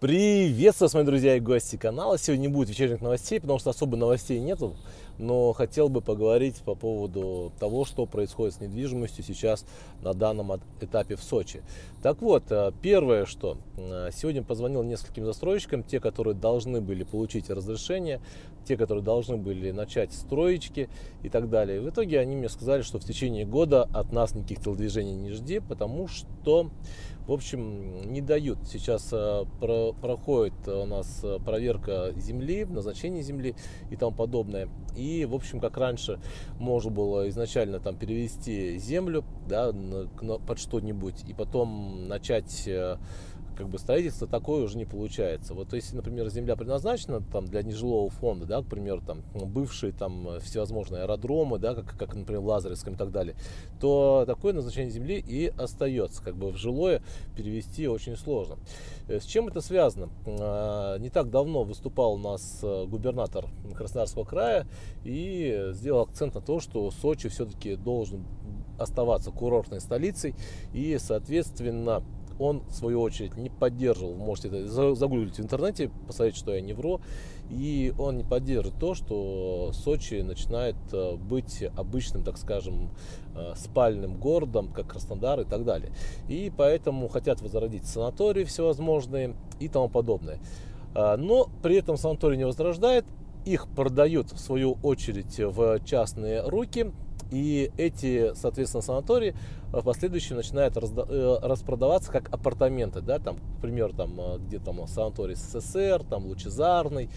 Приветствую вас, мои друзья и гости канала. Сегодня не будет вечерних новостей, потому что особо новостей нету но хотел бы поговорить по поводу того, что происходит с недвижимостью сейчас на данном этапе в Сочи. Так вот, э, первое, что э, сегодня позвонил нескольким застройщикам, те, которые должны были получить разрешение, те, которые должны были начать строечки и так далее. В итоге они мне сказали, что в течение года от нас никаких телодвижений не жди, потому что, в общем, не дают. Сейчас э, про проходит у нас проверка земли, назначение земли и тому подобное. И и, в общем, как раньше можно было изначально там перевести землю да, под что-нибудь и потом начать э, как бы строительство такое уже не получается. Вот если, например, земля предназначена там для нежилого фонда, да, к примеру, там бывшие там всевозможные аэродромы, да, как, как например, в Лазаревском и так далее, то такое назначение земли и остается, как бы в жилое перевести очень сложно. Э, с чем это связано? Э, не так давно выступал у нас э, губернатор Краснодарского края и сделал акцент на то, что Сочи все-таки должен оставаться курортной столицей и, соответственно, он, в свою очередь, не поддерживал, можете это загуглить в интернете, посмотреть, что я не вру, и он не поддерживает то, что Сочи начинает э, быть обычным, так скажем, э, спальным городом, как Краснодар и так далее. И поэтому хотят возродить санатории всевозможные и тому подобное. Э, но при этом санаторий не возрождает, их продают в свою очередь в частные руки, и эти, соответственно, санатории в а последующем начинают э, распродаваться как апартаменты, да, там, например, там, э, где там Санаторий СССР, там Лучезарный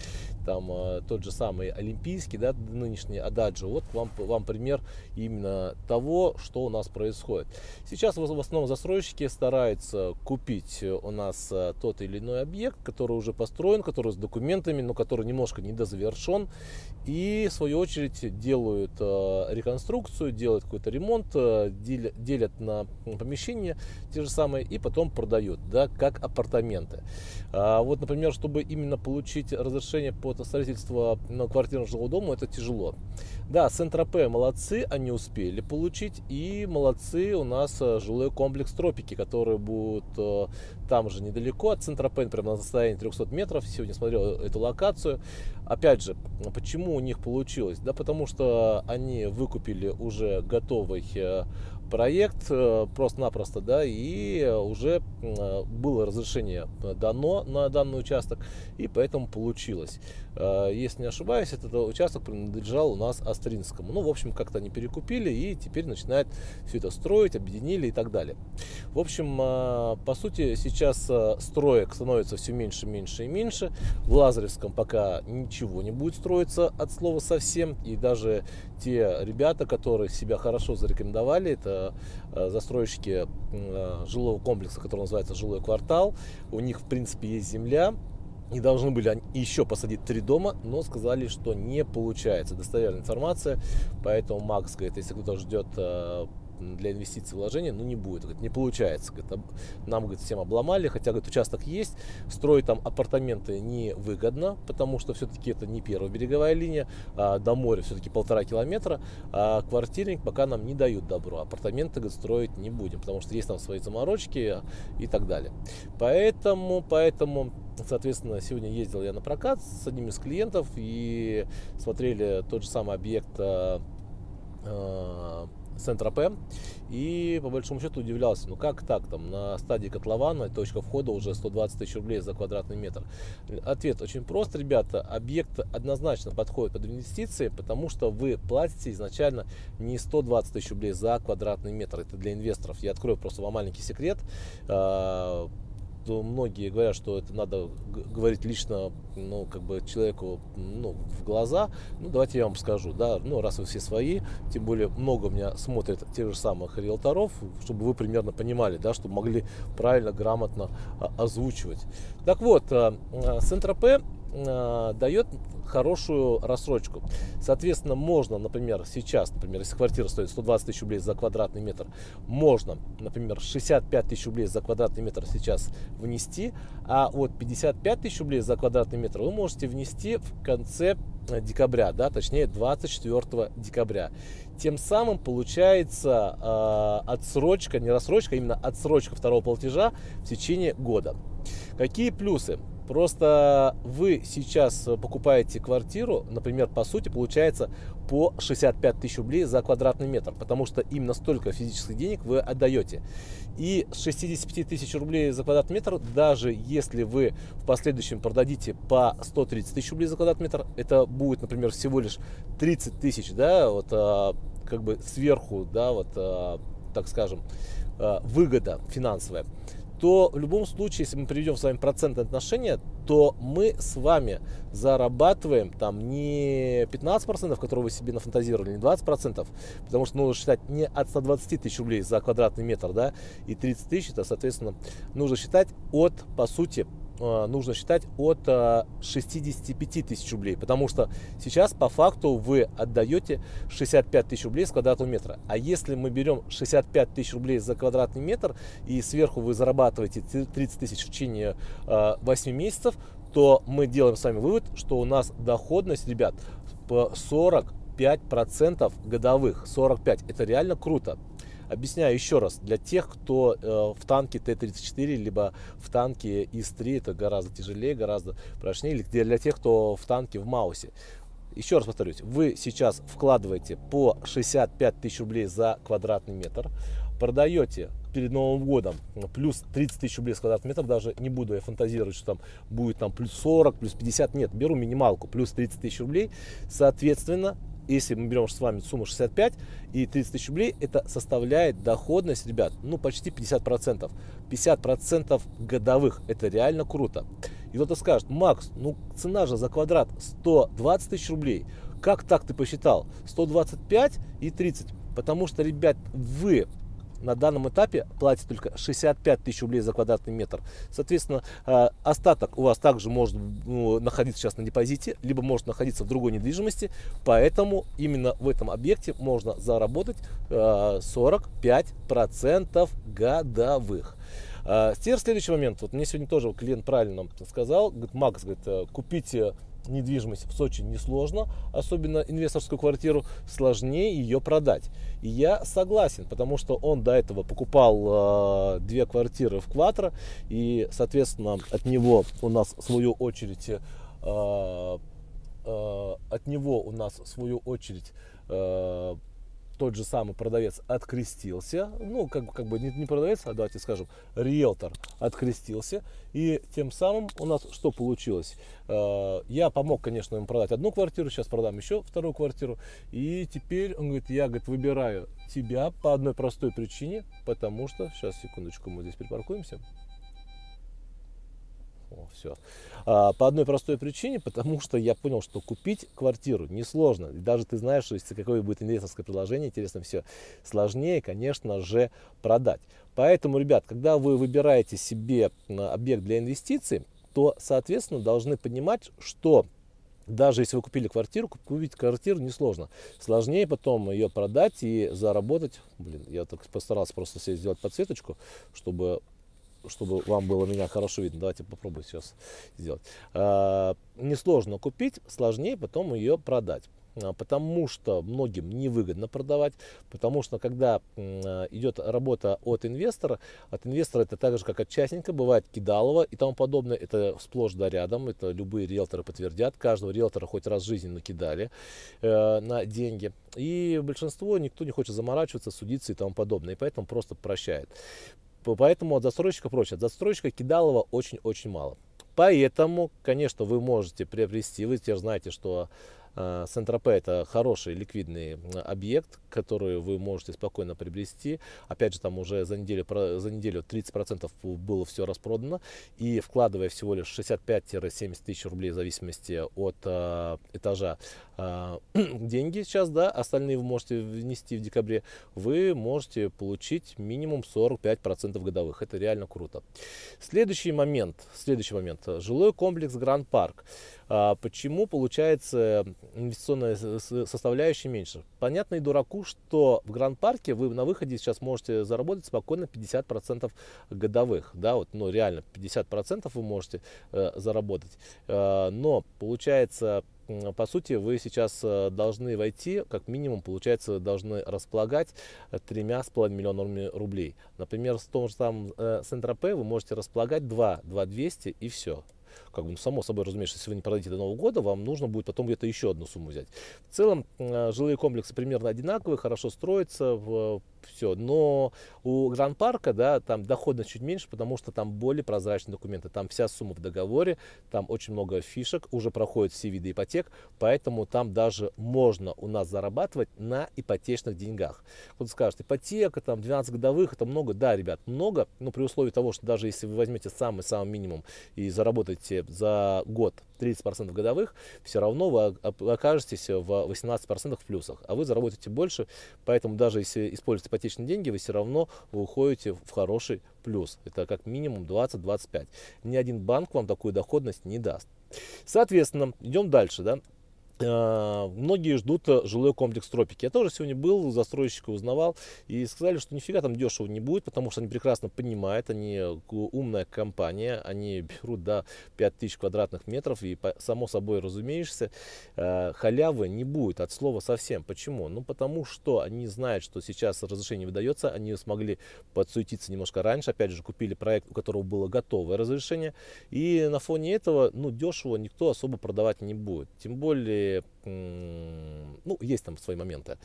там а, тот же самый олимпийский, да, нынешний Ададжо, вот вам, вам пример именно того, что у нас происходит. Сейчас в основном застройщики стараются купить у нас а, тот или иной объект, который уже построен, который с документами, но который немножко недозавершен, и в свою очередь делают а, реконструкцию, делают какой-то ремонт, делят, на помещения те же самые и потом продают, да, как апартаменты. вот, например, чтобы именно получить разрешение по вот строительство многоквартирного жилого дома, это тяжело. Да, Сент-Тропе молодцы, они успели получить, и молодцы у нас э, жилой комплекс Тропики, который будет э, там же недалеко от Сент-Тропе, прямо на расстоянии 300 метров. Сегодня смотрел эту локацию. Опять же, почему у них получилось? Да потому что они выкупили уже готовый э, проект э, просто-напросто, да, и уже э, было разрешение дано на данный участок, и поэтому получилось. Э, если не ошибаюсь, этот участок принадлежал у нас Остринскому. Ну, в общем, как-то они перекупили и теперь начинают все это строить, объединили и так далее. В общем, по сути, сейчас строек становится все меньше, меньше и меньше. В Лазаревском пока ничего не будет строиться от слова совсем, и даже те ребята, которые себя хорошо зарекомендовали, это э, застройщики э, жилого комплекса, который называется «Жилой квартал». У них, в принципе, есть земля, и должны были они еще посадить три дома, но сказали, что не получается. Достоверная информация. Поэтому Макс говорит, если кто-то ждет э, для инвестиций вложения, ну, не будет. Говорит, не получается. Говорит, нам, говорит, всем обломали, хотя, говорит, участок есть, строить там апартаменты невыгодно, потому что все-таки это не первая береговая линия, а до моря все-таки полтора километра, а квартирник пока нам не дают добро, апартаменты, говорит, строить не будем, потому что есть там свои заморочки и так далее. Поэтому, поэтому Соответственно, сегодня ездил я на прокат с одним из клиентов и смотрели тот же самый объект а, а, Сент-Тропе. И по большому счету удивлялся, ну как так, там на стадии котлована точка входа уже 120 тысяч рублей за квадратный метр. Ответ очень прост, ребята, объект однозначно подходит под инвестиции, потому что вы платите изначально не 120 тысяч рублей за квадратный метр, это для инвесторов. Я открою просто вам маленький секрет, а, что многие говорят, что это надо говорить лично, ну, как бы человеку, ну, в глаза. Ну, давайте я вам скажу, да, ну, раз вы все свои, тем более много меня смотрит тех же самых риэлторов, чтобы вы примерно понимали, да, чтобы могли правильно, грамотно а, озвучивать. Так вот, Центр э, э, П э, дает хорошую рассрочку. Соответственно, можно, например, сейчас, например, если квартира стоит 120 тысяч рублей за квадратный метр, можно, например, 65 тысяч рублей за квадратный метр сейчас внести, а вот 55 тысяч рублей за квадратный метр вы можете внести в конце э, декабря, да, точнее 24 декабря. Тем самым получается э, отсрочка, не рассрочка, а именно отсрочка второго платежа в течение года. Какие плюсы? Просто вы сейчас э, покупаете квартиру, например, по сути, получается по 65 тысяч рублей за квадратный метр, потому что именно столько физических денег вы отдаете. И 65 тысяч рублей за квадратный метр, даже если вы в последующем продадите по 130 тысяч рублей за квадратный метр, это будет, например, всего лишь 30 тысяч, да, вот а, как бы сверху, да, вот, а, так скажем, а, выгода финансовая то в любом случае, если мы приведем с вами процентные отношения, то мы с вами зарабатываем там не 15%, которые вы себе нафантазировали, не 20%, потому что нужно считать не от 120 тысяч рублей за квадратный метр, да, и 30 тысяч, это, соответственно, нужно считать от, по сути, Э, нужно считать от 65 э, тысяч рублей, потому что сейчас по факту вы отдаете 65 тысяч рублей с квадратного метра. А если мы берем 65 тысяч рублей за квадратный метр и сверху вы зарабатываете 30 тысяч в течение 8 э, месяцев, то мы делаем с вами вывод, что у нас доходность, ребят, по 45% годовых. 45 это реально круто. Объясняю еще раз, для тех, кто э, в танке Т-34, либо в танке ИС-3, это гораздо тяжелее, гораздо прочнее, или для тех, кто в танке в Маусе. Еще раз повторюсь, вы сейчас вкладываете по 65 тысяч рублей за квадратный метр, продаете перед Новым годом плюс 30 тысяч рублей с квадратного метра, даже не буду я фантазировать, что там будет там плюс 40, плюс 50, нет, беру минималку, плюс 30 тысяч рублей, соответственно, если мы берем с вами сумму 65 и 30 тысяч рублей, это составляет доходность, ребят, ну почти 50%. 50% годовых, это реально круто. И кто-то скажет, Макс, ну цена же за квадрат 120 тысяч рублей. Как так ты посчитал? 125 и 30. Потому что, ребят, вы на данном этапе платит только 65 тысяч рублей за квадратный метр. Соответственно, э, остаток у вас также может ну, находиться сейчас на депозите, либо может находиться в другой недвижимости, поэтому именно в этом объекте можно заработать 45% э, годовых. Э, теперь следующий момент. Вот мне сегодня тоже клиент правильно сказал, говорит, Макс, говорит, купите недвижимость в Сочи несложно, особенно инвесторскую квартиру, сложнее ее продать. И я согласен, потому что он до этого покупал э, две квартиры в Кватро, и, соответственно, от него у нас, в свою очередь, э, э, от него у нас, в свою очередь, э, тот же самый продавец открестился, ну, как, как бы не, не продавец, а давайте скажем, риэлтор открестился, и тем самым у нас что получилось? Э, я помог, конечно, им продать одну квартиру, сейчас продам еще вторую квартиру, и теперь он говорит, я, говорит, выбираю тебя по одной простой причине, потому что, сейчас, секундочку, мы здесь припаркуемся, о, все. А, по одной простой причине, потому что я понял, что купить квартиру несложно. И даже ты знаешь, что если какое будет инвесторское предложение, интересно все. Сложнее, конечно же, продать. Поэтому, ребят, когда вы выбираете себе объект для инвестиций, то, соответственно, должны понимать, что даже если вы купили квартиру, купить квартиру несложно. Сложнее потом ее продать и заработать. Блин, я так постарался просто себе сделать подсветочку, чтобы чтобы вам было меня хорошо видно, давайте попробую сейчас сделать. А, несложно купить, сложнее потом ее продать а, потому что многим невыгодно продавать, потому что когда а, идет работа от инвестора, от инвестора это так же, как от частника, бывает кидалово и тому подобное, это сплошь да рядом, это любые риэлторы подтвердят, каждого риэлтора хоть раз в жизни накидали э, на деньги, и большинство никто не хочет заморачиваться, судиться и тому подобное, и поэтому просто прощает. Поэтому от застройщика проще. От застройщика кидалова очень-очень мало. Поэтому, конечно, вы можете приобрести, вы теперь знаете, что Э, Сентропе – это хороший ликвидный объект, который вы можете спокойно приобрести. Опять же, там уже за неделю, за неделю 30% было все распродано. И вкладывая всего лишь 65-70 тысяч рублей в зависимости от э, этажа э, деньги сейчас, да, остальные вы можете внести в декабре, вы можете получить минимум 45% годовых. Это реально круто. Следующий момент, следующий момент. Жилой комплекс Гранд Парк. Э, почему получается инвестиционная составляющая меньше. Понятно и дураку, что в Гранд-парке вы на выходе сейчас можете заработать спокойно 50% годовых. Да, вот, ну, реально, 50% вы можете э, заработать. Э, но получается по сути, вы сейчас э, должны войти, как минимум, получается, должны располагать тремя с половиной миллионами рублей. Например, с том же самом э, Сентропе вы можете располагать 2, 2 200 и все как бы, ну, само собой разумеется, если вы не продадите до Нового года, вам нужно будет потом где-то еще одну сумму взять. В целом, э, жилые комплексы примерно одинаковые, хорошо строятся, в все. Но у Гранд-парка, да, там доходность чуть меньше, потому что там более прозрачные документы. Там вся сумма в договоре, там очень много фишек, уже проходят все виды ипотек, поэтому там даже можно у нас зарабатывать на ипотечных деньгах. Вот то скажет, ипотека, там 12 годовых, это много. Да, ребят, много, но при условии того, что даже если вы возьмете самый-самый минимум и заработаете за год 30% годовых, все равно вы окажетесь в 18% в плюсах, а вы заработаете больше, поэтому даже если используете ипотечные деньги, вы все равно вы уходите в хороший плюс. Это как минимум 20-25. Ни один банк вам такую доходность не даст. Соответственно, идем дальше. Да? Э, многие ждут э, жилой комплекс тропики. Я тоже сегодня был, застройщика узнавал, и сказали, что нифига там дешево не будет, потому что они прекрасно понимают, они умная компания, они берут до 5000 квадратных метров, и само собой разумеешься, э, халявы не будет от слова совсем. Почему? Ну, потому что они знают, что сейчас разрешение выдается, они смогли подсуетиться немножко раньше, опять же, купили проект, у которого было готовое разрешение, и на фоне этого, ну, дешево никто особо продавать не будет. Тем более Yeah. ну, есть там свои моменты.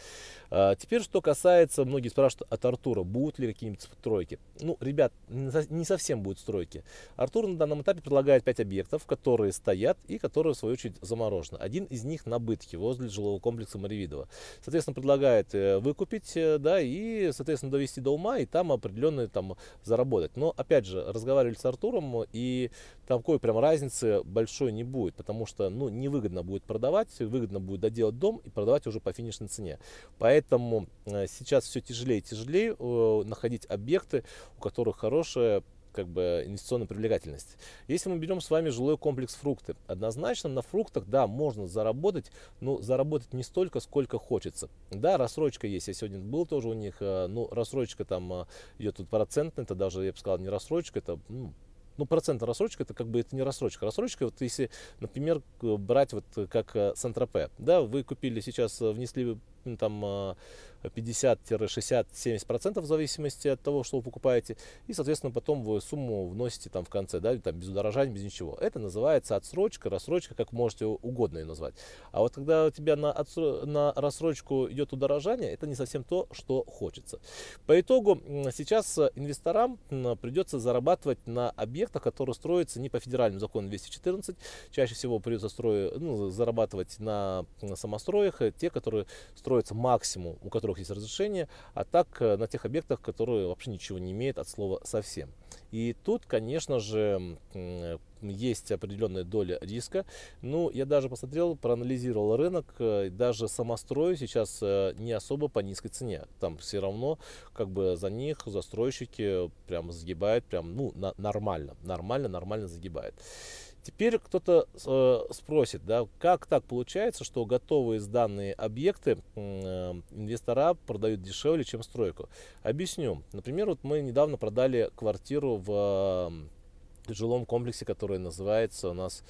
А, теперь, что касается, многие спрашивают от Артура, будут ли какие-нибудь стройки. Ну, ребят, не совсем будут стройки. Артур на данном этапе предлагает 5 объектов, которые стоят и которые, в свою очередь, заморожены. Один из них на Бытке, возле жилого комплекса Моревидова. Соответственно, предлагает э, выкупить, э, да, и, соответственно, довести до ума, и там определенные там заработать. Но, опять же, разговаривали с Артуром, и такой прям разницы большой не будет, потому что, ну, невыгодно будет продавать, выгодно выгодно будет доделать дом и продавать уже по финишной цене. Поэтому э, сейчас все тяжелее и тяжелее э, находить объекты, у которых хорошая как бы инвестиционная привлекательность. Если мы берем с вами жилой комплекс фрукты, однозначно на фруктах, да, можно заработать, но заработать не столько, сколько хочется. Да, рассрочка есть, я сегодня был тоже у них, э, ну, рассрочка там идет тут процентная, это даже, я бы сказал, не рассрочка, это ну, ну, процент рассрочка, это как бы это не рассрочка. Рассрочка, вот если, например, брать вот как э, Сантропе, да, вы купили сейчас, внесли там э, 50-60-70% в зависимости от того, что вы покупаете. И, соответственно, потом вы сумму вносите там в конце, да, там без удорожания, без ничего. Это называется отсрочка, рассрочка, как можете угодно ее назвать. А вот когда у тебя на, отсро... на рассрочку идет удорожание, это не совсем то, что хочется. По итогу сейчас инвесторам придется зарабатывать на объектах, которые строятся не по федеральному закону 214. Чаще всего придется строить, ну, зарабатывать на самостроях, э, те, которые строятся максимум, у которых которых есть разрешение, а так э, на тех объектах, которые вообще ничего не имеют от слова совсем. И тут, конечно же, э, есть определенная доля риска. Ну, я даже посмотрел, проанализировал рынок, э, даже самострой сейчас не особо по низкой цене. Там все равно как бы за них застройщики прям загибают, прям, ну, на, нормально, нормально, нормально загибают. Теперь кто-то э, спросит, да, как так получается, что готовые сданные объекты э, инвестора продают дешевле, чем стройку. Объясню. Например, вот мы недавно продали квартиру в э, жилом комплексе, который называется у нас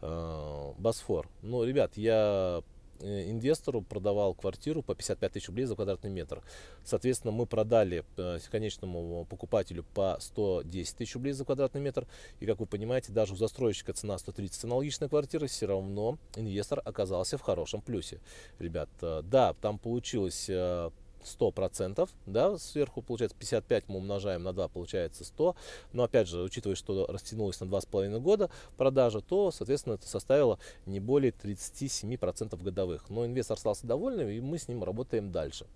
э, Босфор. Ну, ребят, я Э, инвестору продавал квартиру по 55 тысяч рублей за квадратный метр. Соответственно, мы продали э, конечному покупателю по 110 тысяч рублей за квадратный метр. И, как вы понимаете, даже у застройщика цена 130 аналогичной квартиры, все равно инвестор оказался в хорошем плюсе. Ребят, да, там получилось э, 100%, да, сверху получается 55 мы умножаем на 2, получается 100. Но опять же, учитывая, что растянулось на 2,5 года продажа, то, соответственно, это составило не более 37% годовых. Но инвестор остался довольным, и мы с ним работаем дальше.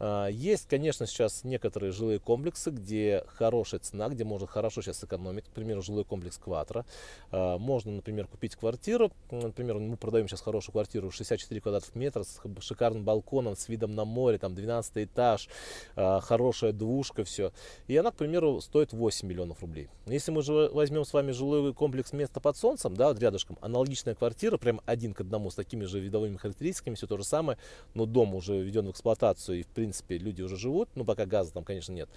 А, есть, конечно, сейчас некоторые жилые комплексы, где хорошая цена, где можно хорошо сейчас сэкономить. К примеру, жилой комплекс Кватро. А, можно, например, купить квартиру. Например, мы продаем сейчас хорошую квартиру 64 квадратных метра с шикарным балконом, с видом на море, там 12 этаж, а, хорошая двушка, все. И она, к примеру, стоит 8 миллионов рублей. Если мы же возьмем с вами жилой комплекс «Место под солнцем», да, вот рядышком, аналогичная квартира, прям один к одному, с такими же видовыми характеристиками, все то же самое, но дом уже введен в эксплуатацию и, в принципе, принципе, люди уже живут, ну, пока газа там, конечно, нет,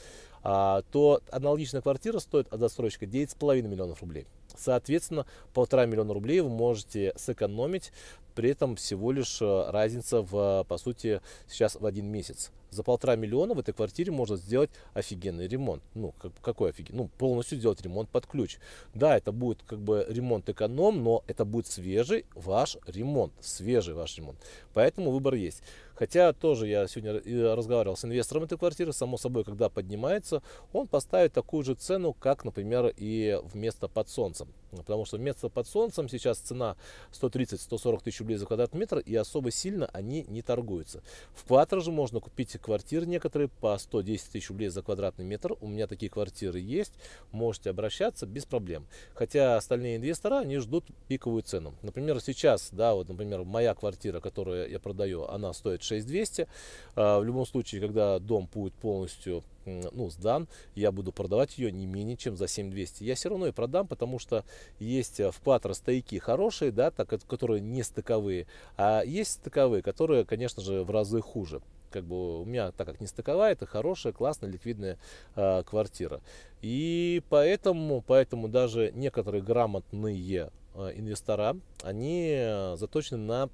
а, то аналогичная квартира стоит от застройщика 9,5 миллионов рублей. Соответственно, полтора миллиона рублей вы можете сэкономить, при этом всего лишь э, разница в, э, по сути, сейчас в один месяц. За полтора миллиона в этой квартире можно сделать офигенный ремонт. Ну, как, какой офигенный? Ну, полностью сделать ремонт под ключ. Да, это будет как бы ремонт эконом, но это будет свежий ваш ремонт. Свежий ваш ремонт. Поэтому выбор есть. Хотя тоже я сегодня разговаривал с инвестором этой квартиры, само собой, когда поднимается, он поставит такую же цену, как, например, и вместо под солнцем. Потому что место под солнцем сейчас цена 130-140 тысяч рублей за квадратный метр, и особо сильно они не торгуются. В Патро же можно купить квартиры некоторые по 110 тысяч рублей за квадратный метр. У меня такие квартиры есть, можете обращаться без проблем. Хотя остальные инвесторы они ждут пиковую цену. Например, сейчас, да, вот, например, моя квартира, которую я продаю, она стоит 6200. А, в любом случае, когда дом будет полностью ну, сдан, я буду продавать ее не менее чем за 7200. Я все равно ее продам, потому что есть э, в Патро стояки хорошие, да, так, которые не стыковые, а есть стыковые, которые, конечно же, в разы хуже как бы у меня, так как не стыковая, это хорошая, классная, ликвидная э, квартира. И поэтому, поэтому даже некоторые грамотные а, инвестора, они э, заточены на,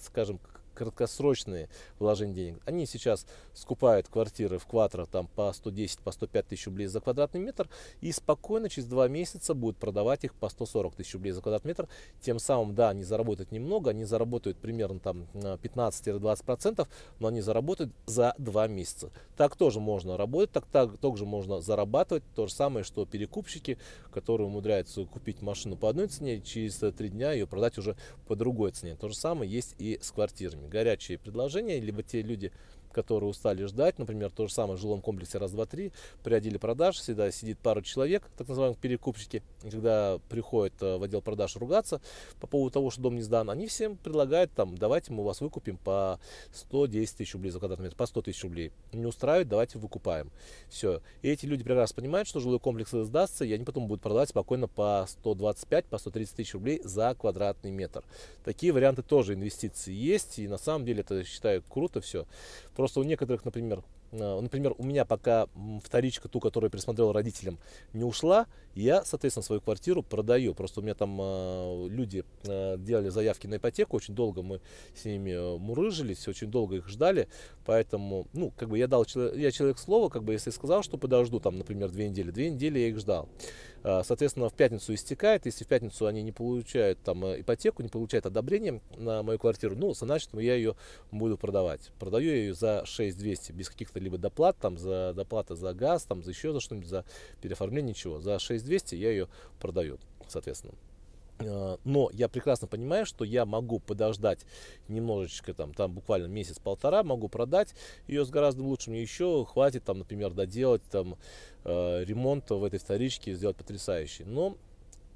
скажем, краткосрочные вложения денег, они сейчас скупают квартиры в квадро там по 110, по 105 тысяч рублей за квадратный метр и спокойно через два месяца будут продавать их по 140 тысяч рублей за квадратный метр. Тем самым, да, они заработают немного, они заработают примерно там 15-20%, но они заработают за два месяца. Так тоже можно работать, так, так также можно зарабатывать. То же самое, что перекупщики, которые умудряются купить машину по одной цене, через э, три дня ее продать уже по другой цене. То же самое есть и с квартирами горячие предложения, либо те люди, которые устали ждать. Например, то же самое в жилом комплексе раз, два, три. При отделе продаж всегда сидит пару человек, так называемых перекупщики. И когда приходят э, в отдел продаж ругаться по поводу того, что дом не сдан, они всем предлагают там, давайте мы вас выкупим по 110 тысяч рублей за квадратный метр, по 100 тысяч рублей. Не устраивает, давайте выкупаем. Все. И эти люди прекрасно понимают, что жилой комплекс сдастся, и они потом будут продавать спокойно по 125, по 130 тысяч рублей за квадратный метр. Такие варианты тоже инвестиции есть, и на самом деле это считаю круто все. Просто Просто у некоторых, например, э, например, у меня пока вторичка, ту, которую я присмотрел родителям, не ушла, я, соответственно, свою квартиру продаю. Просто у меня там э, люди э, делали заявки на ипотеку, очень долго мы с ними мурыжились, очень долго их ждали, поэтому, ну, как бы я дал, я человек слово, как бы если сказал, что подожду, там, например, две недели, две недели я их ждал. А, соответственно, в пятницу истекает. Если в пятницу они не получают там э, ипотеку, не получают одобрение на мою квартиру, ну, значит, я ее буду продавать. Продаю я ее за 6200, без каких-то либо доплат, там, за доплата за газ, там, за еще за что-нибудь, за переоформление, ничего. За 6200 я ее продаю, соответственно. А, но я прекрасно понимаю, что я могу подождать немножечко, там, там буквально месяц-полтора, могу продать ее с гораздо лучшим, мне еще хватит, там, например, доделать там, э, ремонт в этой вторичке, сделать потрясающий. Но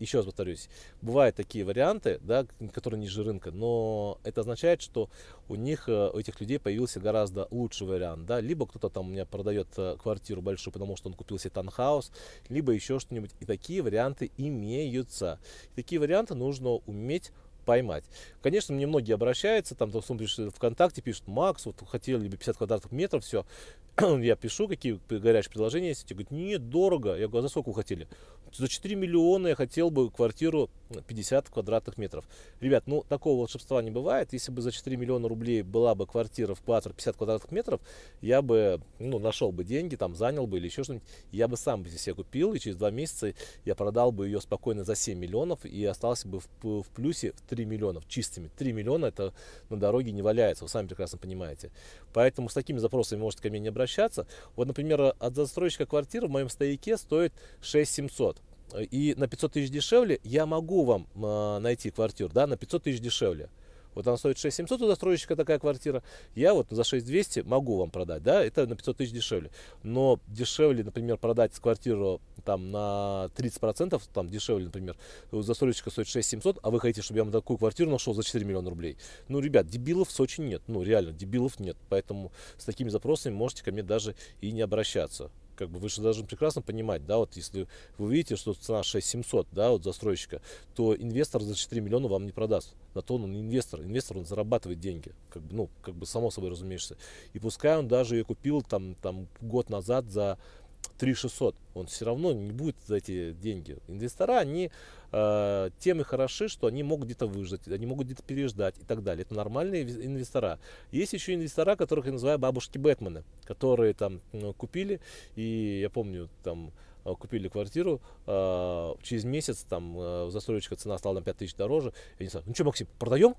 еще раз повторюсь, бывают такие варианты, да, которые ниже рынка, но это означает, что у них, э, у этих людей появился гораздо лучший вариант, да, либо кто-то там у меня продает э, квартиру большую, потому что он купил себе танхаус, либо еще что-нибудь, и такие варианты имеются. И такие варианты нужно уметь поймать. Конечно, мне многие обращаются, там, допустим, пишут э, ВКонтакте, пишут, Макс, вот хотели бы 50 квадратных метров, все. я пишу, какие горячие предложения есть, и говорят, нет, дорого. Я говорю, а за сколько вы хотели? За 4 миллиона я хотел бы квартиру 50 э, квадратных метров. Ребят, ну такого волшебства не бывает. Если бы за 4 миллиона рублей была бы квартира в квартир 50 квадратных метров, я бы ну, нашел бы деньги, там занял бы или еще что-нибудь. Я бы сам бы себе купил, и через 2 месяца я продал бы ее спокойно за 7 миллионов и остался бы в, в плюсе в 3 миллиона, чистыми. 3 миллиона это на дороге не валяется, вы сами прекрасно понимаете. Поэтому с такими запросами можете ко мне не обращаться. Вот, например, от застройщика квартиры в моем стояке стоит 6 700 и на 500 тысяч дешевле, я могу вам э, найти квартиру, да, на 500 тысяч дешевле. Вот она стоит 6-700, у застройщика такая квартира. Я вот за 6200 могу вам продать, да, это на 500 тысяч дешевле. Но дешевле, например, продать квартиру там на 30%, процентов там дешевле, например, у застройщика стоит 6-700, а вы хотите, чтобы я вам такую квартиру нашел за 4 миллиона рублей. Ну, ребят, дебилов в Сочи нет, ну, реально, дебилов нет. Поэтому с такими запросами можете ко мне даже и не обращаться как бы вы же должны прекрасно понимать, да, вот если вы видите, что цена 6700, да, вот застройщика, то инвестор за 4 миллиона вам не продаст. На то он, он инвестор. Инвестор, он зарабатывает деньги, как бы, ну, как бы само собой разумеешься. И пускай он даже ее купил там, там год назад за 3600, он все равно не будет за эти деньги. Инвестора, они э, тем и хороши, что они могут где-то выждать, они могут где-то переждать и так далее. Это нормальные инвестора. Есть еще инвестора, которых я называю бабушки Бэтмена, которые там э, купили, и я помню, там э, купили квартиру, э, через месяц там э, застройщика цена стала на 5 тысяч дороже. И они сказали, ну что, Максим, продаем?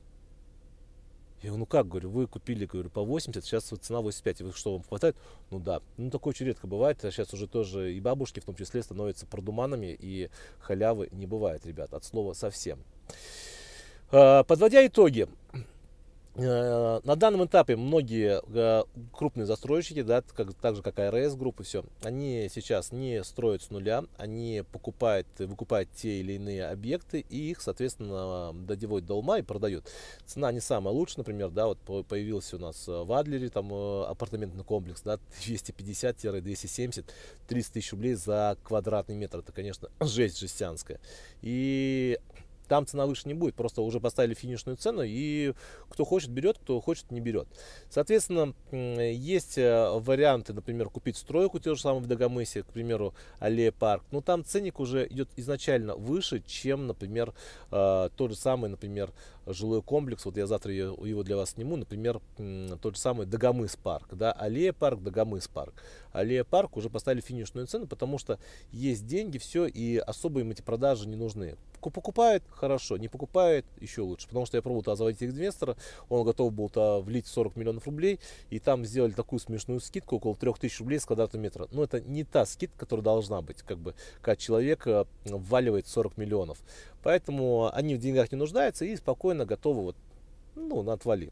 Я говорю, ну как, говорю, вы купили, говорю, по 80, сейчас вот цена 85, и вы что, вам хватает? Ну да, ну такое очень редко бывает, сейчас а уже тоже и бабушки в том числе становятся продуманами, и халявы не бывает, ребят, от слова совсем. А, подводя итоги, Э, на данном этапе многие э, крупные застройщики, да, как, так же как АРС группы, все, они сейчас не строят с нуля, они покупают, выкупают те или иные объекты и их, соответственно, додевают до ума и продают. Цена не самая лучшая, например, да, вот появился у нас э, в Адлере там апартаментный комплекс, да, 250-270, 300 тысяч рублей за квадратный метр, это, конечно, жесть жестянская. И там цена выше не будет, просто уже поставили финишную цену, и кто хочет берет, кто хочет не берет. Соответственно, есть э, варианты, например, купить стройку, те же самые в Дагомысе, к примеру, Аллея Парк. Но там ценник уже идет изначально выше, чем, например, э, тот же самый, например, жилой комплекс, вот я завтра его для вас сниму, например, тот же самый Дагомыс парк, да, Аллея парк, Дагомыс парк. Аллея парк уже поставили финишную цену, потому что есть деньги, все, и особо им эти продажи не нужны. Покупает, хорошо, не покупает, еще лучше, потому что я пробовал туда заводить инвестора, он готов был туда влить 40 миллионов рублей, и там сделали такую смешную скидку, около 3000 рублей с квадратного метра. Но это не та скидка, которая должна быть, как бы, когда человек э, вваливает 40 миллионов. Поэтому они в деньгах не нуждаются и спокойно спокойно готовы вот, ну, на отвали.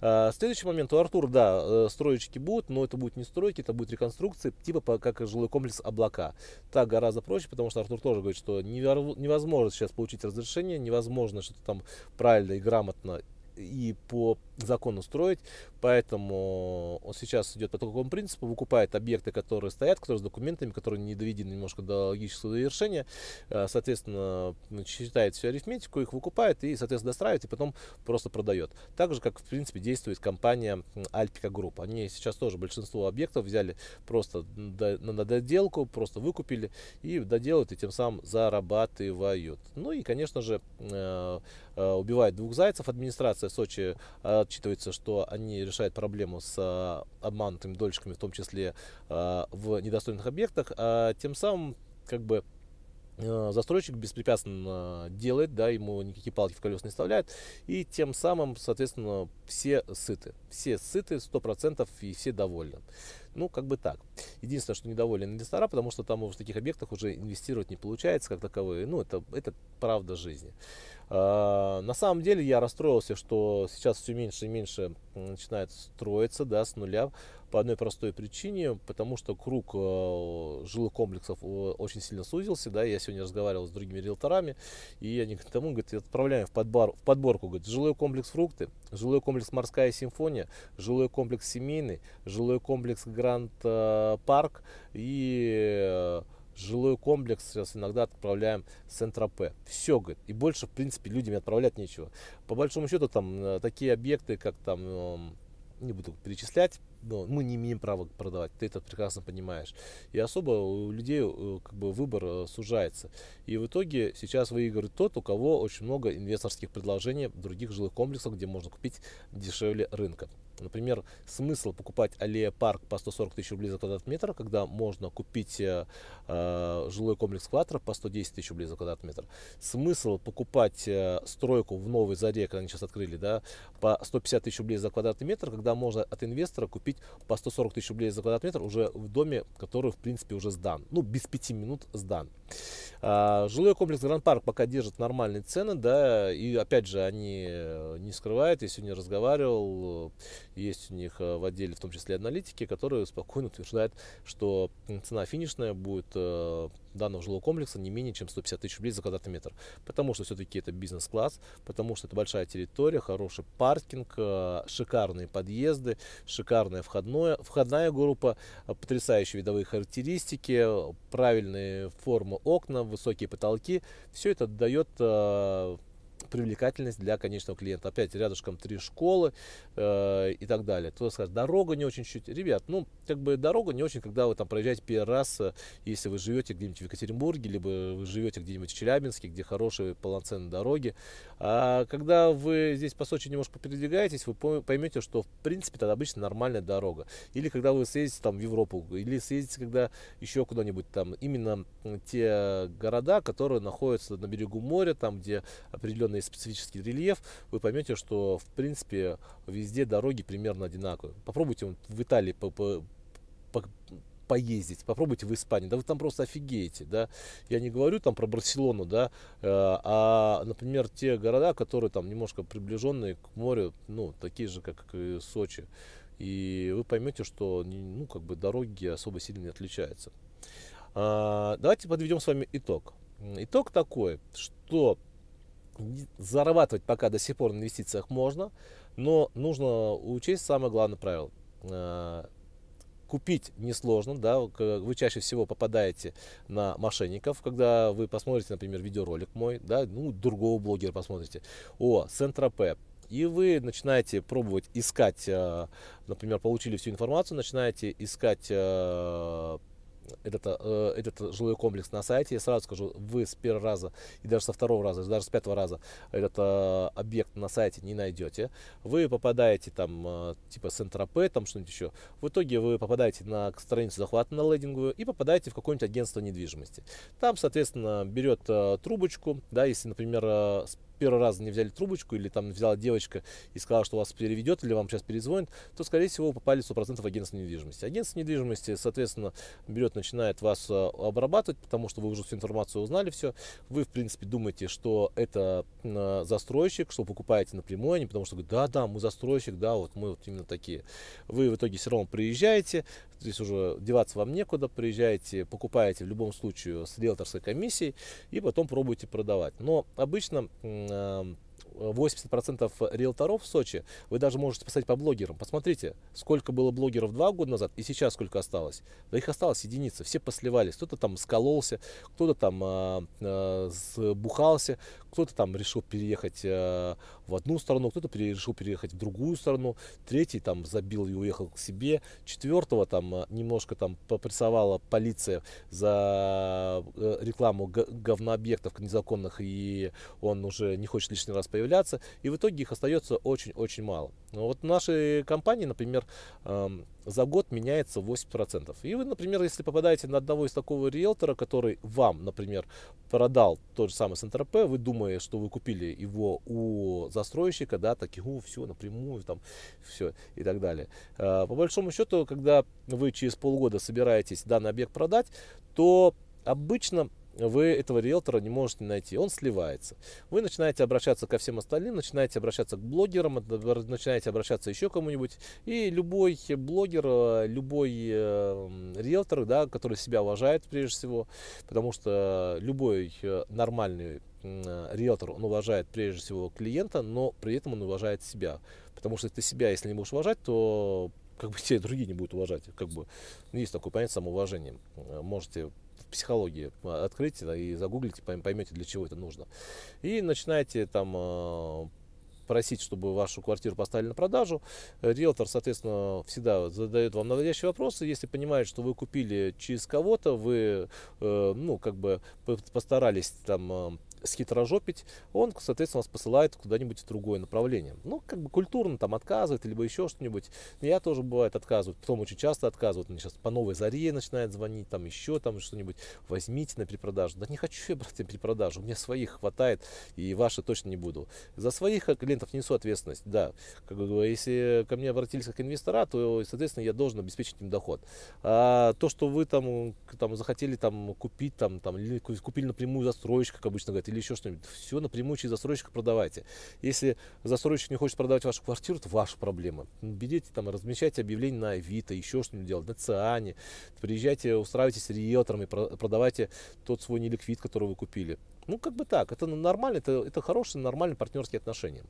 А, следующий момент. У Артура да, э, строечки будут, но это будут не стройки, это будет реконструкция типа как жилой комплекс «Облака». Так гораздо проще, потому что Артур тоже говорит, что невозможно сейчас получить разрешение, невозможно что-то там правильно и грамотно и по закон устроить, поэтому он сейчас идет по такому принципу, выкупает объекты, которые стоят, которые с документами, которые не доведены немножко до логического завершения, э, соответственно, считает всю арифметику, их выкупает и, соответственно, достраивает, и потом просто продает. Так же, как, в принципе, действует компания Альпика Групп. Они сейчас тоже большинство объектов взяли просто на доделку, просто выкупили и доделают, и тем самым зарабатывают. Ну и, конечно же, э, э, убивает двух зайцев. Администрация Сочи отчитывается, что они решают проблему с а, обманутыми дольщиками, в том числе а, в недостойных объектах, а тем самым как бы э, застройщик беспрепятственно а, делает, да, ему никакие палки в колеса не вставляют, и тем самым, соответственно, все сыты. Все сыты 100% и все довольны. Ну, как бы так. Единственное, что недоволен инвестора, потому что там в таких объектах уже инвестировать не получается как таковые. Ну, это, это правда жизни. А, на самом деле я расстроился, что сейчас все меньше и меньше начинает строиться да, с нуля по одной простой причине, потому что круг э, жилых комплексов очень сильно сузился. Да, я сегодня разговаривал с другими риэлторами, и они к тому говорят, отправляем в, подбор, в подборку говорят, жилой комплекс фрукты, жилой комплекс морская симфония, жилой комплекс семейный, жилой комплекс Гранд э, Парк и э, жилой комплекс сейчас иногда отправляем в Сент-Тропе. Все, говорит. И больше, в принципе, людям отправлять нечего. По большому счету, там э, такие объекты, как там, эм, не буду перечислять, но ну, мы не имеем права продавать, ты это прекрасно понимаешь. И особо у людей э, как бы выбор э, сужается. И в итоге сейчас выигрывает тот, у кого очень много инвесторских предложений в других жилых комплексах, где можно купить дешевле рынка. Например, смысл покупать аллея парк по 140 тысяч рублей за квадратный метр, когда можно купить э, э жилой комплекс квартира по 110 тысяч рублей за квадратный метр. Смысл покупать э, стройку в новой заре, когда они сейчас открыли, да, по 150 тысяч рублей за квадратный метр, когда можно от инвестора купить платить по 140 тысяч рублей за квадратный метр уже в доме, который, в принципе, уже сдан. Ну, без пяти минут сдан. А, жилой комплекс Гранд Парк пока держит нормальные цены, да, и опять же, они э, не скрывают, я сегодня разговаривал, э, есть у них э, в отделе, в том числе аналитики, которые спокойно утверждают, что цена финишная будет данного жилого комплекса не менее чем 150 тысяч рублей за квадратный метр. Потому что все-таки это бизнес-класс, потому что это большая территория, хороший паркинг, шикарные подъезды, шикарная входное, входная группа, э, потрясающие видовые характеристики, э, правильные формы окна, высокие потолки. Все это дает э, привлекательность для конечного клиента. Опять рядышком три школы э, и так далее. Кто скажет, дорога не очень чуть. Ребят, ну, как бы дорога не очень, когда вы там проезжаете первый раз, э, если вы живете где-нибудь в Екатеринбурге, либо вы живете где-нибудь в Челябинске, где хорошие полноценные дороги. А когда вы здесь по Сочи немножко передвигаетесь, вы поймете, что в принципе это обычно нормальная дорога. Или когда вы съездите там в Европу, или съездите когда еще куда-нибудь там, именно те города, которые находятся на берегу моря, там, где определенные особенный специфический рельеф, вы поймете, что в принципе везде дороги примерно одинаковые. Попробуйте вот, в Италии по, по, по поездить, попробуйте в Испании, да вы там просто офигеете, да. Я не говорю там про Барселону, да, э, а, например, те города, которые там немножко приближенные к морю, ну, такие же, как и Сочи, и вы поймете, что, ну, как бы дороги особо сильно не отличаются. А, давайте подведем с вами итог. Итог такой, что зарабатывать пока до сих пор на инвестициях можно, но нужно учесть самое главное правило. Э, купить несложно, да, вы чаще всего попадаете на мошенников, когда вы посмотрите, например, видеоролик мой, да, ну, другого блогера посмотрите, о, Сент-Тропе, и вы начинаете пробовать искать, э, например, получили всю информацию, начинаете искать э, этот, э, этот жилой комплекс на сайте. Я сразу скажу, вы с первого раза и даже со второго раза, даже с пятого раза этот э, объект на сайте не найдете. Вы попадаете там э, типа Сент-Тропе, там что-нибудь еще. В итоге вы попадаете на страницу захвата на лендинговую и попадаете в какое-нибудь агентство недвижимости. Там, соответственно, берет э, трубочку, да, если, например, э, первый раз не взяли трубочку, или там взяла девочка и сказала, что вас переведет, или вам сейчас перезвонит, то, скорее всего, попали 100% в агентство недвижимости. Агентство недвижимости, соответственно, берет, начинает вас э, обрабатывать, потому что вы уже всю информацию узнали, все. Вы, в принципе, думаете, что это застройщик, что покупаете напрямую, а не потому что, да, да, мы застройщик, да, вот мы вот именно такие. Вы в итоге все равно приезжаете, здесь уже деваться вам некуда, приезжаете, покупаете в любом случае с риэлторской комиссией и потом пробуете продавать. Но обычно Um, 80% риэлторов в Сочи, вы даже можете посмотреть по блогерам. Посмотрите, сколько было блогеров два года назад и сейчас сколько осталось. Да их осталось единицы, все посливались. Кто-то там скололся, кто-то там а, а, сбухался, кто-то там решил переехать а, в одну сторону, кто-то решил переехать в другую сторону, третий там забил и уехал к себе, четвертого там немножко там попрессовала полиция за э, рекламу говнообъектов незаконных, и он уже не хочет лишний раз появляться появляться, и в итоге их остается очень-очень мало. Вот в нашей компании, например, эм, за год меняется 8%. И вы, например, если попадаете на одного из такого риэлтора, который вам, например, продал тот же самый СНТРП, вы думаете, что вы купили его у застройщика, да, так его все напрямую, там, все и так далее. Э, по большому счету, когда вы через полгода собираетесь данный объект продать, то обычно вы этого риэлтора не можете найти, он сливается. Вы начинаете обращаться ко всем остальным, начинаете обращаться к блогерам, начинаете обращаться еще кому-нибудь, и любой блогер, э, любой э, риэлтор, да, который себя уважает прежде всего, потому что любой э, нормальный риэлтор, он уважает прежде всего клиента, но при этом он уважает себя. Потому что ты себя, если не будешь уважать, то как бы те другие не будут уважать. Как бы есть такое понятие самоуважение. Можете психологии. Откройте и загуглите, поймете, для чего это нужно. И начинаете там а, просить, чтобы вашу квартиру поставили на продажу. Э, риэлтор, соответственно, всегда задает вам наводящие вопросы. Если понимает, что вы купили через кого-то, вы, э, ну, как бы постарались там а, схитрожопить, он, соответственно, вас посылает куда-нибудь в другое направление. Ну, как бы культурно там отказывает, либо еще что-нибудь. Я тоже, бывает, отказывают, потом очень часто отказывают. Мне сейчас по новой заре начинает звонить, там еще там что-нибудь. Возьмите на перепродажу. Да не хочу я брать на перепродажу, у меня своих хватает, и ваши точно не буду. За своих э, клиентов несу ответственность, да. Как бы, если ко мне обратились как инвестора, то, соответственно, я должен обеспечить им доход. А то, что вы там, там захотели там купить, там, там, купили напрямую застройщика, как обычно говорят, или еще что-нибудь. Все напрямую через застройщика продавайте. Если застройщик не хочет продавать вашу квартиру, это ваша проблема. Берите там, размещайте объявление на Авито, еще что-нибудь делать, на Циане. Приезжайте, устраивайтесь риэлтором и продавайте тот свой неликвид, который вы купили. Ну, как бы так. Это нормально, это, это хорошие, нормальные партнерские отношения.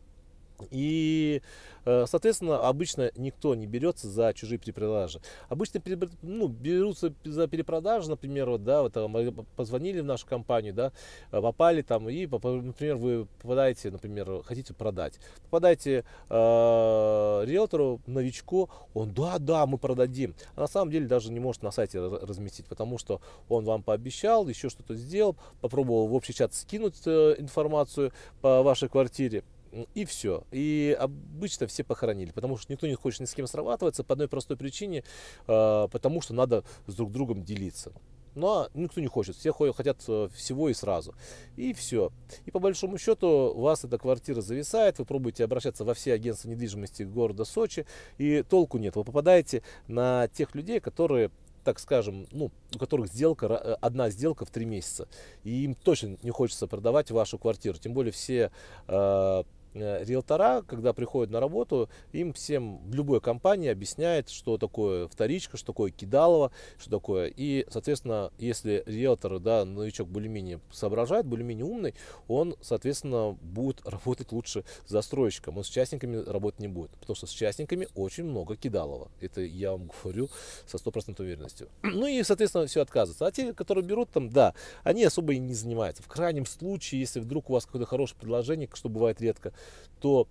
И, э, соответственно, обычно никто не берется за чужие перепродажи. Обычно ну, берутся за перепродажи, например, вот, да, вот, там, позвонили в нашу компанию, да, э, попали там, и, например, вы попадаете, например, хотите продать. Попадаете э, риэлтору, новичку, он, да, да, мы продадим. А на самом деле даже не может на сайте разместить, потому что он вам пообещал, еще что-то сделал, попробовал в общий чат скинуть э, информацию по вашей квартире, и все. И обычно все похоронили, потому что никто не хочет ни с кем срабатываться по одной простой причине, а, потому что надо с друг другом делиться. Но ну, а никто не хочет, все хотят э, всего и сразу. И все. И по большому счету у вас эта квартира зависает, вы пробуете обращаться во все агентства недвижимости города Сочи, и толку нет. Вы попадаете на тех людей, которые так скажем, ну, у которых сделка, э, одна сделка в три месяца, и им точно не хочется продавать вашу квартиру, тем более все э, Э, риэлтора, когда приходят на работу, им всем в любой компании объясняет, что такое вторичка, что такое кидалово, что такое. И, соответственно, если риэлтор, да, новичок более-менее соображает, более-менее умный, он, соответственно, будет работать лучше с застройщиком. Он с частниками работать не будет, потому что с частниками очень много кидалово. Это я вам говорю со стопроцентной уверенностью. Ну и, соответственно, все отказывается. А те, которые берут там, да, они особо и не занимаются. В крайнем случае, если вдруг у вас какое-то хорошее предложение, что бывает редко, то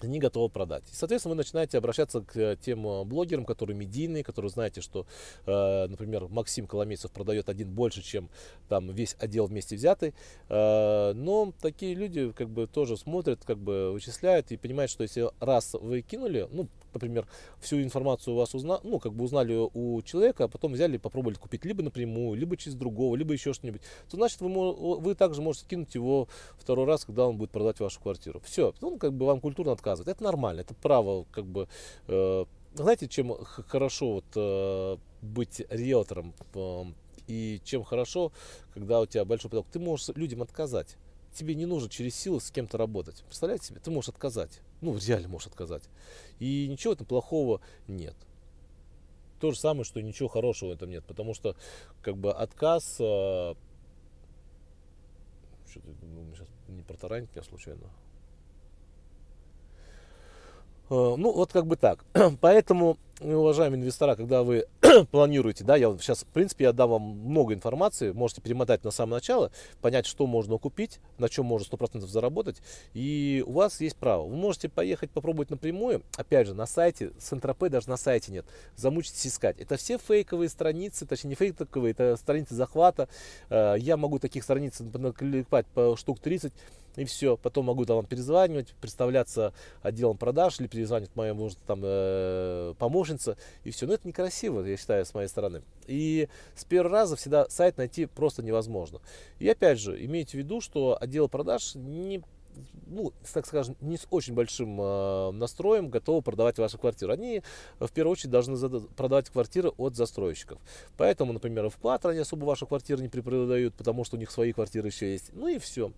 не готовы продать. И, соответственно, вы начинаете обращаться к э, тем э, блогерам, которые медийные, которые знаете, что, э, например, Максим Коломейцев продает один больше, чем там весь отдел вместе взятый. Э, но такие люди как бы тоже смотрят, как бы вычисляют и понимают, что если раз вы кинули, ну, например, всю информацию у вас узнали, ну, как бы узнали у человека, а потом взяли и попробовали купить либо напрямую, либо через другого, либо еще что-нибудь, то значит вы, вы также можете кинуть его второй раз, когда он будет продавать вашу квартиру. Все, он как бы вам культурно отказывает. Это нормально, это право, как бы, э, знаете, чем хорошо вот, э, быть риэлтором э, и чем хорошо, когда у тебя большой поток, ты можешь людям отказать тебе не нужно через силу с кем-то работать. Представляете себе? Ты можешь отказать. Ну, реально можешь отказать. И ничего в этом плохого нет. То же самое, что ничего хорошего в этом нет. Потому что, как бы, отказ... Э, что-то, ну, сейчас не протаранить меня случайно. Э, ну, вот как бы так. Поэтому ну, уважаемые инвестора, когда вы планируете, да, я сейчас, в принципе, я дам вам много информации, можете перемотать на самое начало, понять, что можно купить, на чем можно 100% заработать, и у вас есть право. Вы можете поехать попробовать напрямую, опять же, на сайте, с Энтропе даже на сайте нет, замучитесь искать. Это все фейковые страницы, точнее, не фейковые, это страницы захвата. Э, я могу таких страниц наклепать по штук 30, и все. Потом могу там вам перезванивать, представляться отделом продаж или перезванивать моему там, э, помощнику, ножницы, и все. Но ну, это некрасиво, я считаю, с моей стороны. И с первого раза всегда сайт найти просто невозможно. И опять же, имейте в виду, что отдел продаж не ну, так скажем, не с очень большим э, настроем готовы продавать вашу квартиру. Они э, в первую очередь должны продавать квартиры от застройщиков. Поэтому, например, в Платер они особо вашу квартиру не преподают, потому что у них свои квартиры еще есть. Ну и все.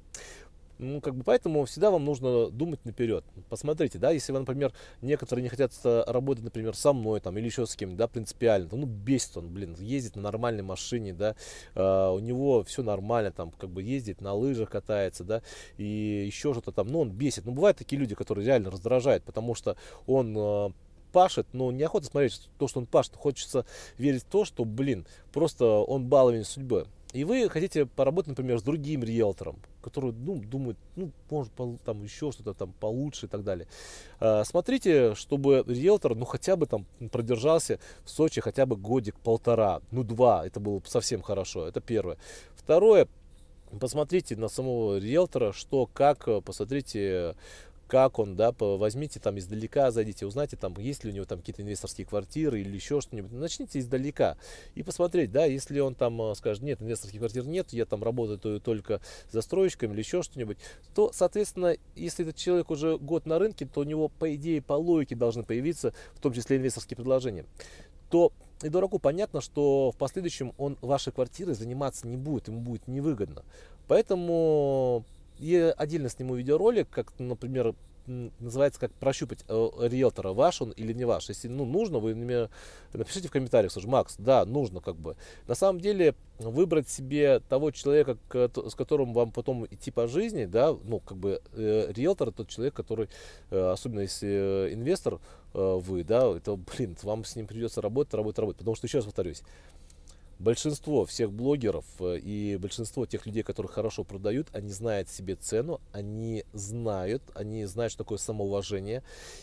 Ну, как бы поэтому всегда вам нужно думать наперед. Посмотрите, да, если вы, например, некоторые не хотят э, работать, например, со мной там или еще с кем-то, да, принципиально, то ну, бесит он, блин, ездит на нормальной машине, да, э, у него все нормально, там, как бы ездит, на лыжах катается, да, и еще что-то там, ну, он бесит. Ну, бывают такие люди, которые реально раздражают, потому что он э, пашет, но неохота смотреть то, что он пашет. Хочется верить в то, что, блин, просто он баловень судьбы. И вы хотите поработать, например, с другим риэлтором, которые ну, думают, ну, может, там еще что-то там получше и так далее. А, смотрите, чтобы риэлтор, ну, хотя бы там продержался в Сочи хотя бы годик-полтора, ну, два, это было совсем хорошо, это первое. Второе, посмотрите на самого риэлтора, что, как, посмотрите как он, да, возьмите там издалека, зайдите, узнайте, там, есть ли у него там какие-то инвесторские квартиры или еще что-нибудь. Начните издалека и посмотреть, да, если он там э, скажет, нет, инвесторских квартир нет, я там работаю только застройщиками или еще что-нибудь, то, соответственно, если этот человек уже год на рынке, то у него, по идее, по логике должны появиться, в том числе инвесторские предложения то и дураку понятно, что в последующем он вашей квартирой заниматься не будет, ему будет невыгодно. Поэтому я отдельно сниму видеоролик, как, например, называется, как прощупать э, риэлтора, ваш он или не ваш. Если ну, нужно, вы мне напишите в комментариях, слушай, Макс, да, нужно как бы. На самом деле выбрать себе того человека, с которым вам потом идти по жизни, да, ну, как бы э, риэлтор тот человек, который, э, особенно если э, инвестор э, вы, да, это, блин, вам с ним придется работать, работать, работать. Потому что, еще раз повторюсь, большинство всех блогеров э, и большинство тех людей, которые хорошо продают, они знают себе цену, они знают, они знают, что такое самоуважение,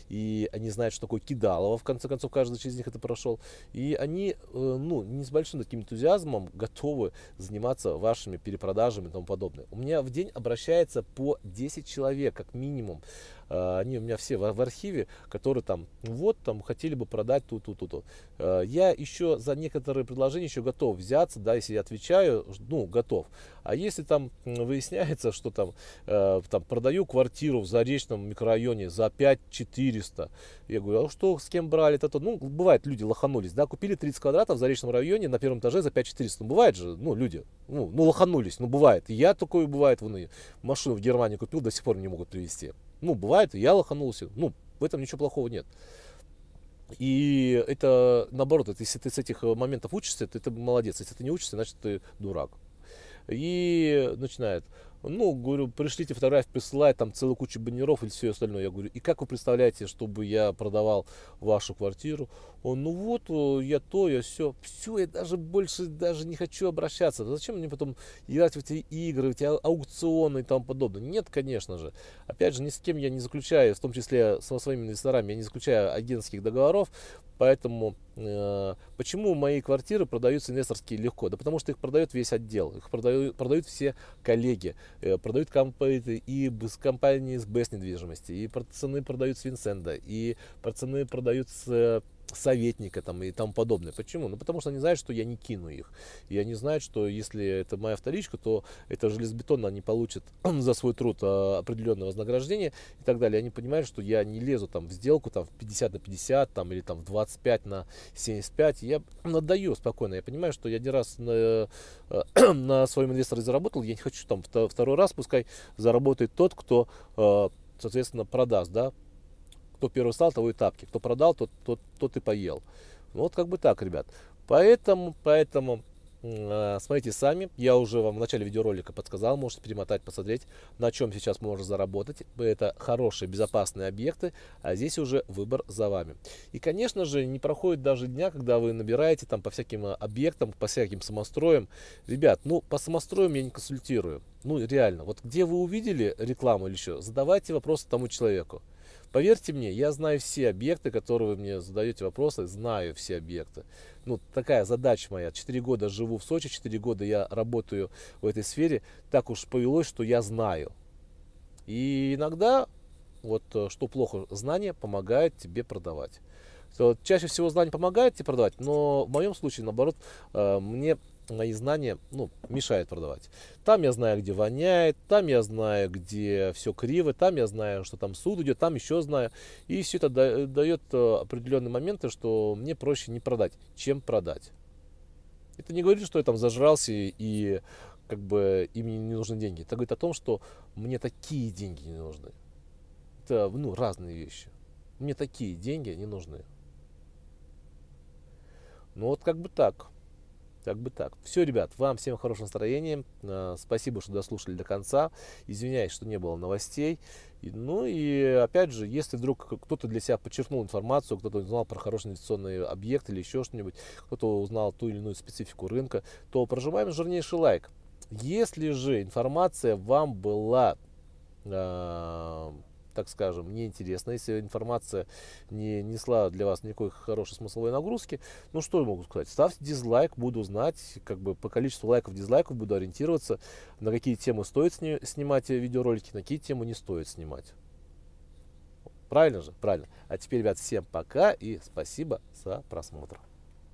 и они знают, что такое кидалово, в конце концов, каждый из них это прошел, и они, э, ну, не с большим таким энтузиазмом готовы заниматься вашими перепродажами и тому подобное. У меня в день обращается по 10 человек, как минимум, а, они у меня все в, а, архиве, которые там, «Ну вот, там, хотели бы продать тут, тут, тут. А, я еще за некоторые предложения еще готов взяться, да, если я отвечаю, ну, готов. А если там выясняется, что там, э, там продаю квартиру в Заречном микрорайоне за 5400, я говорю, а что, с кем брали? Это, ну, бывает, люди лоханулись, да, купили 30 квадратов в Заречном районе на первом этаже за 5400, ну, бывает же, ну, люди, ну, ну лоханулись, ну, бывает. я такое бывает, вон и машину в Германии купил, до сих пор не могут привезти. Ну, бывает, я лоханулся. Ну, в этом ничего плохого нет. И это, наоборот, это, если ты с этих э, моментов учишься, то ты молодец. Если ты не учишься, значит, ты дурак. И начинает. Ну, говорю, пришлите фотографии, присылайте там целую кучу баннеров или все остальное. Я говорю, и как вы представляете, чтобы я продавал вашу квартиру? Он, ну вот, э, я то, я все. Все, я даже больше даже не хочу обращаться. Зачем мне потом играть в эти игры, в эти аукционы и тому подобное? Нет, конечно же. Опять же, ни с кем я не заключаю, в том числе со своими инвесторами, я не заключаю агентских договоров, поэтому э, Почему мои квартиры продаются инвесторские легко? Да потому что их продает весь отдел, их продают, продают все коллеги. Э, продают компании и компании с БЭС недвижимости, и пацаны продают с Винсенда, и пацаны продают с э, советника там и там подобное. Почему? Ну, потому что они знают, что я не кину их. И они знают, что если это моя вторичка, то это железобетонно они получат за свой труд а, определенное вознаграждение и так далее. Они понимают, что я не лезу там в сделку там в 50 на 50 там или там в 25 на 75. Я надаю спокойно. Я понимаю, что я один раз на, э, на своем инвесторе заработал, я не хочу там второй раз, пускай заработает тот, кто э, соответственно, продаст, да, кто первый стал, того и тапки. Кто продал, тот, тот, тот и поел. Ну, вот как бы так, ребят. Поэтому, поэтому э, смотрите сами. Я уже вам в начале видеоролика подсказал. Можете перемотать, посмотреть, на чем сейчас можно заработать. Это хорошие, безопасные объекты. А здесь уже выбор за вами. И, конечно же, не проходит даже дня, когда вы набираете там по всяким э, объектам, по всяким самостроям. Ребят, ну, по самостроям я не консультирую. Ну, реально. Вот где вы увидели рекламу или еще, задавайте вопросы тому человеку. Поверьте мне, я знаю все объекты, которые вы мне задаете вопросы, знаю все объекты. Ну, такая задача моя. Четыре года живу в Сочи, четыре года я работаю в этой сфере. Так уж повелось, что я знаю. И иногда, вот э, что плохо, знание помогает тебе продавать. Чаще всего знание помогает тебе продавать, но в моем случае, наоборот, э, мне и знания ну, мешают продавать. Там я знаю, где воняет, там я знаю, где все криво, там я знаю, что там суд идет, там еще знаю. И все это дает э, э, определенные моменты, что мне проще не продать, чем продать. Это не говорит, что я там зажрался и как бы им не нужны деньги. Это говорит о том, что мне такие деньги не нужны. Это ну, разные вещи. Мне такие деньги не нужны. Ну вот как бы так. Как бы так. Все, ребят, вам всем хорошего настроения. Э, спасибо, что дослушали до конца. Извиняюсь, что не было новостей. Ну и опять же, если вдруг кто-то для себя подчеркнул информацию, кто-то узнал про хороший инвестиционный объект или еще что-нибудь, кто-то узнал ту или иную специфику рынка, то прожимаем жирнейший лайк. Если же информация вам была э, так скажем, неинтересно. Если информация не несла для вас никакой хорошей смысловой нагрузки, ну что я могу сказать? Ставьте дизлайк, буду знать, как бы по количеству лайков, дизлайков буду ориентироваться, на какие темы стоит сни снимать видеоролики, на какие темы не стоит снимать. Правильно же? Правильно. А теперь, ребят, всем пока и спасибо за просмотр.